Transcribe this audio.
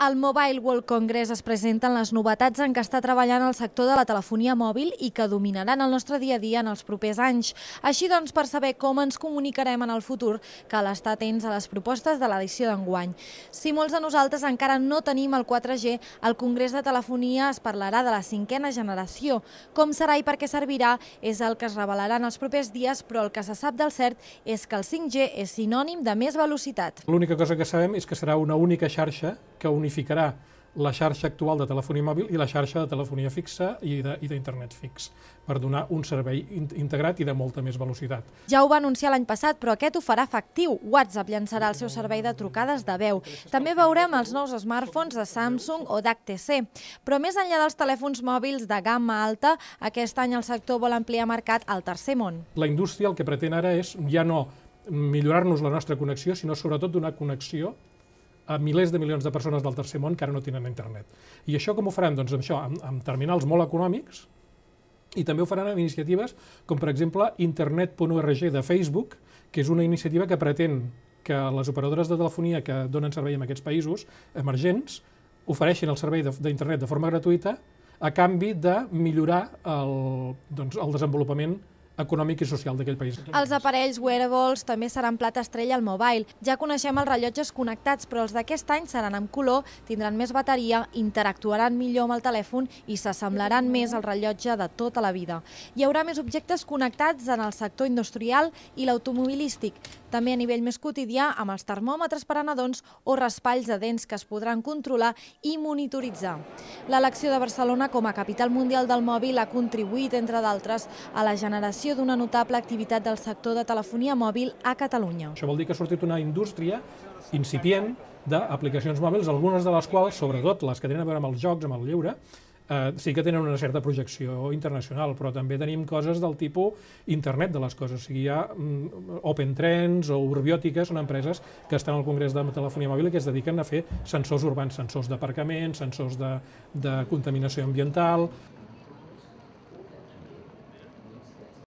Al Mobile World Congress es presenten les novetats en què està treballant el sector de la telefonia mòbil i que dominaran el nostre dia a dia en els propers anys. Així doncs, per saber com ens comunicarem en el futur, cal estar atents a les propostes de l'edició d'enguany. Si molts de nosaltres encara no tenim el 4G, al Congrés de Telefonia es parlarà de la cinquena generació. Com serà i per què servirà és el que es revelarà en els propers dies, però el que se sap del cert és que el 5G és sinònim de més velocitat. L'única cosa que sabem és que serà una única xarxa que unirà unificarà la xarxa actual de telefonia mòbil i la xarxa de telefonia fixa i d'internet fix, per donar un servei integrat i de molta més velocitat. Ja ho va anunciar l'any passat, però aquest ho farà efectiu. WhatsApp llançarà el seu servei de trucades de veu. També veurem els nous smartphones de Samsung o d'HTC. Però més enllà dels telèfons mòbils de gamma alta, aquest any el sector vol ampliar mercat al tercer món. La indústria el que pretén ara és ja no millorar-nos la nostra connexió, sinó sobretot donar connexió a milers de milions de persones del tercer món que ara no tenen internet. I això com ho farem? Doncs amb això, amb, amb terminals molt econòmics, i també ho faran amb iniciatives com, per exemple, internet.org de Facebook, que és una iniciativa que pretén que les operadores de telefonia que donen servei en aquests països emergents ofereixin el servei d'internet de, de forma gratuïta a canvi de millorar el, doncs, el desenvolupament econòmic i social d'aquell país. Els aparells wearables també seran plat estrella al mobile. Ja coneixem els rellotges connectats, però els d'aquest any seran amb color, tindran més bateria, interactuaran millor amb el telèfon i s'assemblaran més al rellotge de tota la vida. Hi haurà més objectes connectats en el sector industrial i l'automobilístic, també a nivell més quotidià amb els termòmetres per a nadons o raspalls de dents que es podran controlar i monitoritzar. L'elecció de Barcelona com a capital mundial del mòbil ha contribuït, entre d'altres, a la generació l'aparició d'una notable activitat del sector de telefonia mòbil a Catalunya. Això vol dir que ha sortit una indústria incipient d'aplicacions mòbils, algunes de les quals, sobretot les que tenen a veure amb els jocs, amb el lleure, eh, sí que tenen una certa projecció internacional, però també tenim coses del tipus internet de les coses. O sigui, hi ha mm, Open Trends o Urbiòtica, són empreses que estan al Congrés de Telefonia Mòbil i que es dediquen a fer sensors urbans, sensors d'aparcament, sensors de, de contaminació ambiental...